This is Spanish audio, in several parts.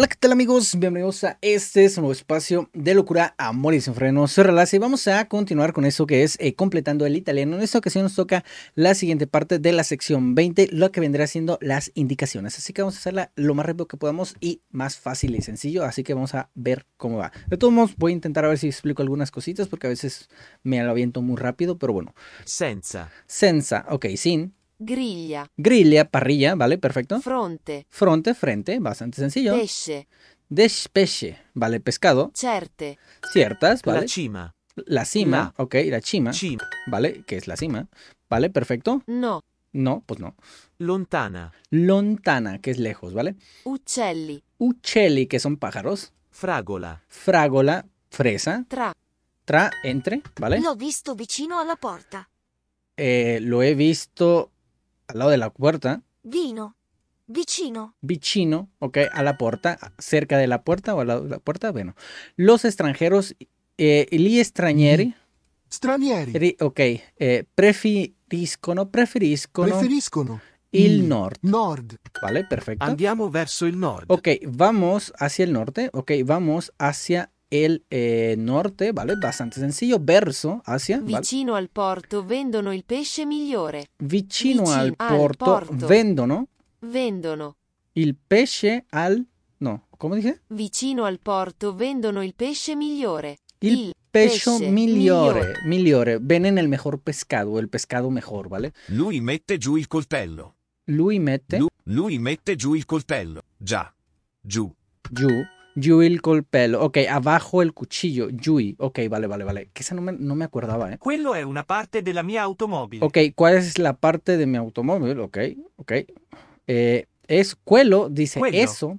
Hola, ¿qué tal amigos? Bienvenidos a este nuevo espacio de locura, amor y sin frenos. Soy y vamos a continuar con eso que es eh, completando el italiano. En esta ocasión nos toca la siguiente parte de la sección 20, lo que vendrá siendo las indicaciones. Así que vamos a hacerla lo más rápido que podamos y más fácil y sencillo. Así que vamos a ver cómo va. De todos modos, voy a intentar a ver si explico algunas cositas porque a veces me lo aviento muy rápido, pero bueno. Senza. Senza, ok, sin. Grilla. Grilla, parrilla, ¿vale? Perfecto. Fronte. Fronte, frente, bastante sencillo. Pesce. pesce, ¿vale? Pescado. Certe. Ciertas, ¿vale? La cima. La cima, ok, la cima. ¿Vale? Que es la cima. ¿Vale? Perfecto. No. No, pues no. Lontana. Lontana, que es lejos, ¿vale? Uccelli. Uccelli, que son pájaros. Fragola. Fragola, fresa. Tra. Tra, entre, ¿vale? visto eh, lo he visto al lado de la puerta. Vino. Vicino. Vicino, ok, a la puerta, cerca de la puerta o al lado de la puerta, bueno. Los extranjeros, eh, gli stranieri. Stranieri. ok, eh, preferiscono, preferiscono. Preferiscono. Il nord. Vale, perfecto. Andiamo verso il nord. Ok, vamos hacia el norte, ok, vamos hacia el eh, norte, ¿vale? Bastante sencillo. Verso, hacia. ¿vale? Vicino al porto vendono il pesce migliore. Vicino, Vicino al, porto, al, porto, vendono. Vendono. Il pesce al. No, ¿cómo dije? Vicino al porto vendono il pesce migliore. Il, il pesce, migliore, migliore. Migliore. Venden mejor pescado, il pescado mejor, ¿vale? Lui mette giù il coltello. Lui mette. Lu, lui mette giù il coltello. Già. Giù. Giù. Yuil pelo Ok, abajo el cuchillo. Yui. Ok, vale, vale, vale. Que esa no me, no me acordaba, ¿eh? Quello es una parte de la mi automóvil. Ok, ¿cuál es la parte de mi automóvil? Ok, ok. Eh, es cuello, dice eso.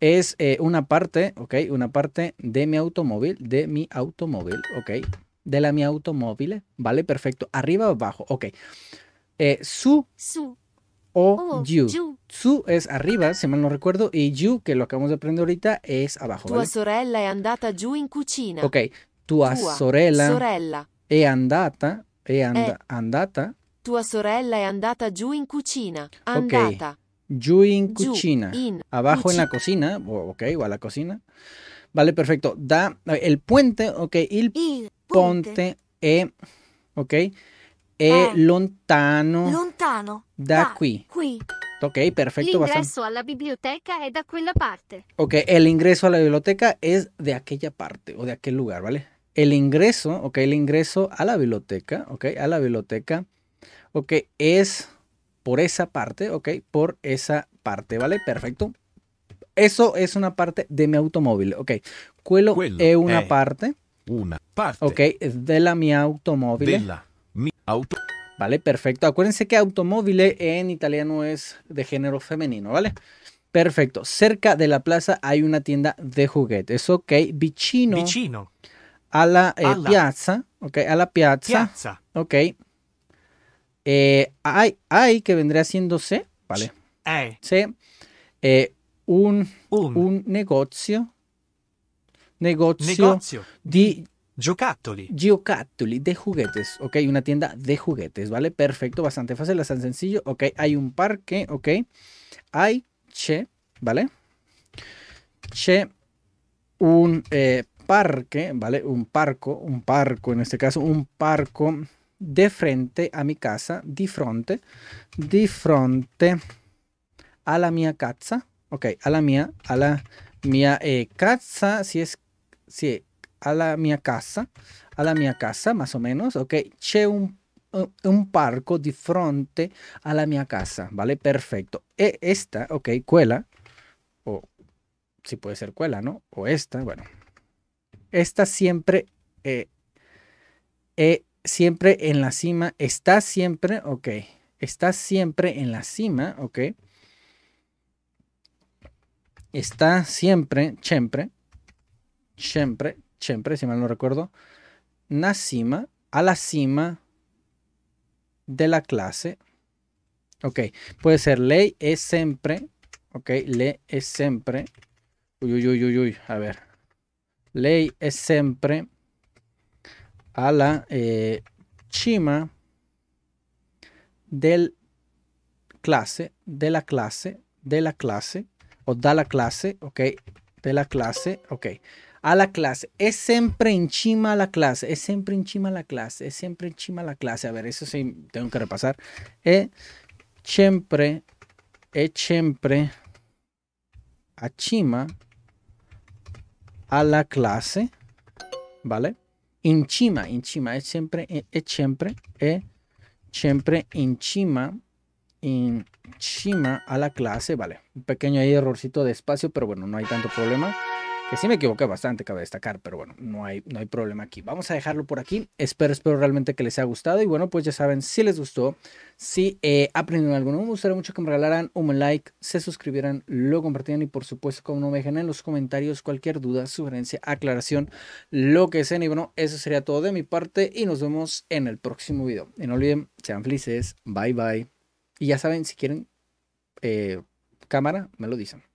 Es eh, una parte, ok, una parte de mi automóvil, de mi automóvil, ok, de la mi automóvil, vale, perfecto, arriba o abajo, ok. Eh, su, su o oh, you. Su es arriba, si mal no recuerdo, y you, que lo acabamos de aprender ahorita, es abajo. Tua sorella è andata giù in cucina. Ok, tua, sorella, sorella, è andata, è, eh. andata. Tua sorella è andata giù in cucina. Andata. Okay. Giù in cucina. abajo en la cocina, oh, ok, o a la cocina. Vale, perfecto. Da, el puente, ok, il, ponte, ponte. è, e, eh, ah. lontano, lontano da, qui. Ok, perfecto. a biblioteca es de aquella parte. Ok, el ingreso a la biblioteca es de aquella parte o de aquel lugar, ¿vale? El ingreso, ok, el ingreso a la biblioteca, ok, a la biblioteca, ok, es por esa parte, ok, por esa parte, ¿vale? Perfecto. Eso es una parte de mi automóvil, ok. Cuelo es una eh, parte. Una parte. Ok, della automóvil. De la. Auto. Vale, perfecto. Acuérdense que automóvil en italiano es de género femenino, ¿vale? Perfecto. Cerca de la plaza hay una tienda de juguetes, ok. Vicino. Vicino. A la, eh, a la piazza, ok. A la piazza. Ok. Eh, hay, hay, que vendría siendo ¿vale? C. Eh. Un, un, un, negocio. di Giocattoli. Giocattoli, de juguetes, ok, una tienda de juguetes, ¿vale? Perfecto, bastante fácil, bastante sencillo, ok, hay un parque, ok, hay, che, ¿vale? Che, un eh, parque, ¿vale? Un parco, un parco en este caso, un parco de frente a mi casa, di fronte, di fronte a la mia casa, ok, a la mia, a la mia eh, si es, si a la mia casa, a la mia casa más o menos, ok? Che un, un parco di fronte la mia casa, ¿vale? Perfecto. E esta, ok, cuela, o si puede ser cuela, ¿no? O esta, bueno. Esta siempre, eh, e siempre en la cima, está siempre, ok, está siempre en la cima, ok. Está siempre, siempre, siempre, siempre, si mal no recuerdo, Nacima. a la cima de la clase. Ok, puede ser ley es siempre, ok, le es siempre, uy, uy, uy, uy, a ver, ley es siempre a la eh, cima del clase, de la clase, de la clase, o da la clase, ok, de la clase, ok a la clase, es siempre encima a la clase, es siempre encima a la clase, es siempre encima a la clase. A ver, eso sí, tengo que repasar. Es siempre, es siempre cima a la clase, ¿vale? en encima, es siempre, es e siempre, es siempre en encima a la clase, vale. Un pequeño errorcito de espacio, pero bueno, no hay tanto problema. Que sí me equivoqué bastante, cabe destacar, pero bueno, no hay, no hay problema aquí. Vamos a dejarlo por aquí. Espero, espero realmente que les haya gustado. Y bueno, pues ya saben, si les gustó, si eh, aprendieron algo me gustaría mucho que me regalaran un like, se suscribieran, lo compartieran y por supuesto, como no me dejen en los comentarios cualquier duda, sugerencia, aclaración, lo que sea. Y bueno, eso sería todo de mi parte y nos vemos en el próximo video. Y no olviden, sean felices, bye bye. Y ya saben, si quieren eh, cámara, me lo dicen.